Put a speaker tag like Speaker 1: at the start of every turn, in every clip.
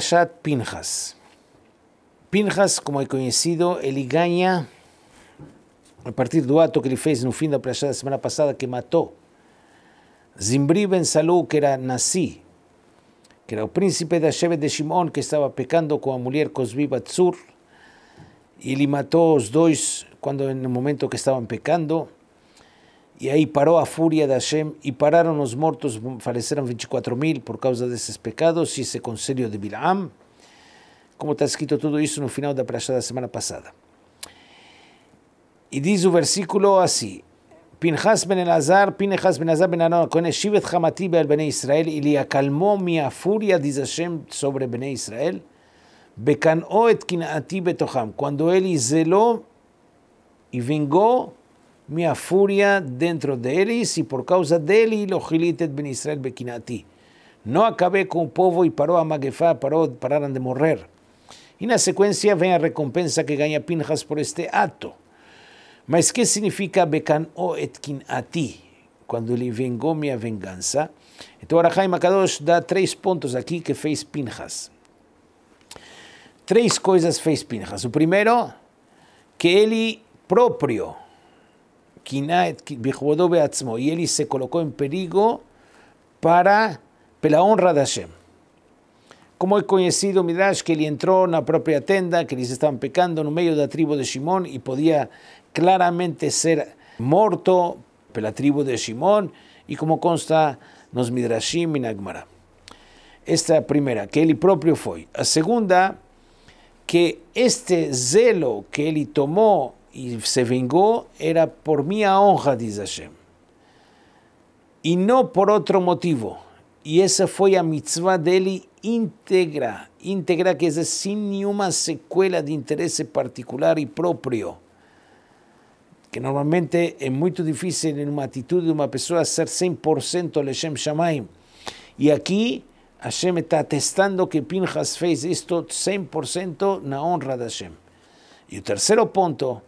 Speaker 1: Shad Pinjas. Pinjas, como he conocido, él ganha, a partir del acto que él fez no fim da de la semana pasada que mató Zimbri Ben Salou, que era Nasi, que era el príncipe de Shevet de Shimon, que estaba pecando con a mulher Cosbi Batsur, mató a los dos cuando en el momento que estaban pecando, y ahí paró a furia de Hashem y pararon los muertos fallecieron veinticuatro mil por causa de esos pecados y ese consilio de Bilaam. como te has escrito todo esto en el final de la prensa de la semana pasada y dice el versículo así Pinchas ben Elazar Pinchas ben Elazar ben Aaron con el siete chamati de Israel y le acalmó mi furia de Hashem sobre los hijos Israel becanó el kinati del cuando él izeló y vengó mi furia dentro de él, y por causa de él, lo gilitet ben Israel bekinati No acabé con el pueblo y paró a Magefa, paró, de morrer. Y en la secuencia ven la recompensa que gana Pinjas por este acto. Mas, ¿qué significa bekan o etkin a ti? Cuando le vengó mi venganza. Entonces, Jaime Kadosh da tres puntos aquí que fez Pinjas. Tres cosas fez Pinjas. O primero, que él propio y él se colocó en peligro para la honra de Hashem. Como he conocido Midrash, que entró en la propia tenda, que les estaban pecando en medio de la tribu de Simón y podía claramente ser muerto por la tribu de Simón y como consta nos Midrashim y Nagmara. Esta primera que él propio fue la segunda, que este zelo que él tomó e se vingou era por minha honra, diz Hashem, e não por outro motivo. E essa foi a mitzvah dele íntegra, íntegra quer dizer, sem nenhuma sequela de interesse particular e próprio. Que normalmente é muito difícil em uma atitude de uma pessoa ser 100% Leshem Shamaim. E aqui Hashem está atestando que Pinchas fez isto 100% na honra de Hashem. E o terceiro ponto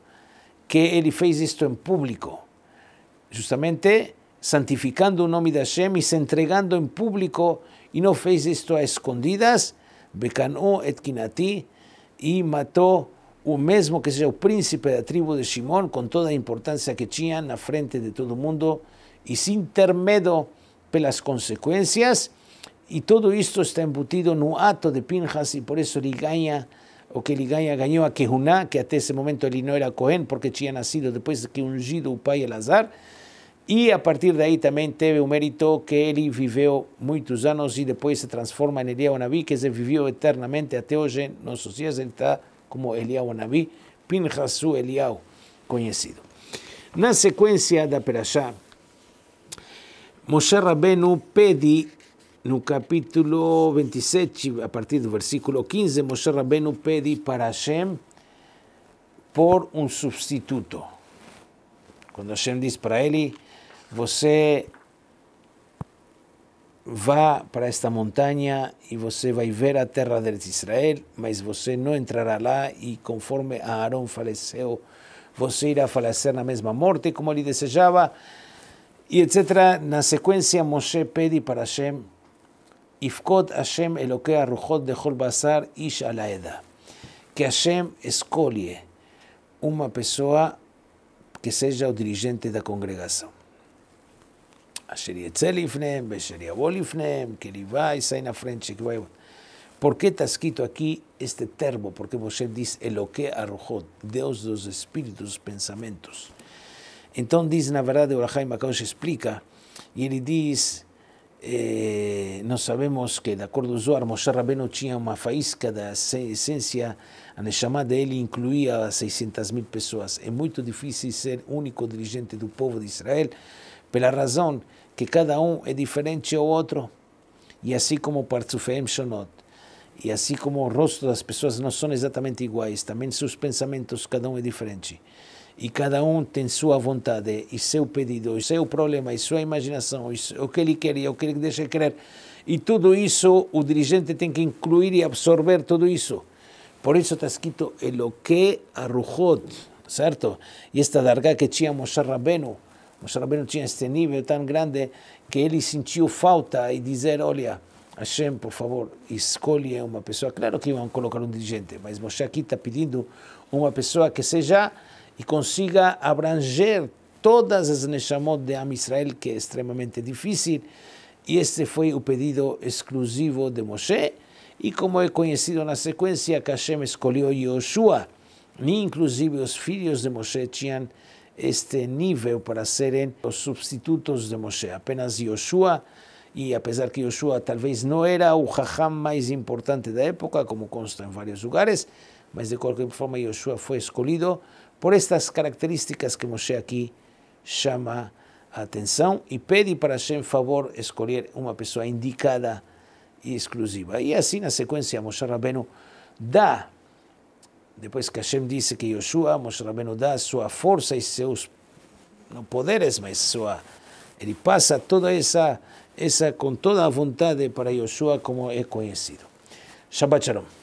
Speaker 1: que ele fez isto em público, justamente santificando o nome de Hashem e se entregando em público, e não fez isto a escondidas, becanou etkinati e matou o mesmo que seja o príncipe da tribo de Shimon, com toda a importância que tinha na frente de todo mundo, e sem ter medo pelas consequências, e tudo isto está embutido no ato de Pinhas, e por isso ele ganha o que ele ganha, ganhou a Kehuná, que até esse momento ele não era Cohen, porque tinha nascido depois que ungido o pai Elazar. E a partir daí também teve o mérito que ele viveu muitos anos e depois se transforma em Eliyahu Nabi, que se viveu eternamente até hoje, nossos dias ele está como Eliyahu Nabi, Pinhasu Eliau, conhecido. Na sequência da Perashá, Moshe Rabbeinu pede no capítulo 27, a partir do versículo 15, Moshe Rabbeinu pede para Hashem por um substituto. Quando Hashem diz para ele, você vá para esta montanha e você vai ver a terra de Israel, mas você não entrará lá e conforme Aarão faleceu, você irá falecer na mesma morte como ele desejava, e etc. Na sequência, Moshe pede para Hashem Ifkot Hashem Eloke Rujot de Bazar Ish Alaeda. Que Hashem escolhe una persona que sea el dirigente la congregación, Asher Yetzé Lifnem, Besher Lifnem, que ele y sai na frente, ¿Por qué está escrito aquí este termo? Porque Moshe dice Eloque Arrojot, Dios de los espíritus, pensamentos. Entonces dice la verdad de Orahaim explica, y él dice Eh, nós sabemos que, de acordo com Zohar, Moshe Rabbeinu tinha uma faísca da essência, a Neshama dele incluía 600 mil pessoas. É muito difícil ser único dirigente do povo de Israel, pela razão que cada um é diferente ao outro. E assim como Partzufeim Shonot, e assim como o rosto das pessoas não são exatamente iguais, também seus pensamentos, cada um é diferente e cada um tem sua vontade e seu pedido, e seu problema, e sua imaginação, e o que ele quer e o que ele deixa querer. E tudo isso, o dirigente tem que incluir e absorver tudo isso. Por isso está escrito Eloque Aruchot, certo? E esta dargá que tinha Moshe Rabbeinu, Moshe Rabbeinu tinha este nível tão grande que ele sentiu falta e dizer, olha, Hashem, por favor, escolhe uma pessoa. Claro que iam colocar um dirigente, mas Moshe aqui está pedindo uma pessoa que seja y consiga abranger todas las Neshamot de Am Israel, que es extremadamente difícil. Y este fue un pedido exclusivo de Moshe. Y como he conocido en la secuencia, que Hashem escogió Yoshua, ni inclusive los hijos de Moshe tenían este nivel para ser los sustitutos de Moshe. Apenas Yoshua, y a pesar que Yoshua tal vez no era el jajam más importante de la época, como consta en varios lugares, mas de qualquer forma Yoshua foi escolhido por estas características que Moshe aqui chama a atenção e pede para Hashem favor escolher uma pessoa indicada e exclusiva. E assim, na sequência, Moshe Rabbeinu dá, depois que Hashem disse que Yoshua, Moshe Rabbeinu dá sua força e seus, não poderes, mas sua, ele passa toda essa, essa com toda a vontade para Yoshua como é conhecido. Shabbat Shalom.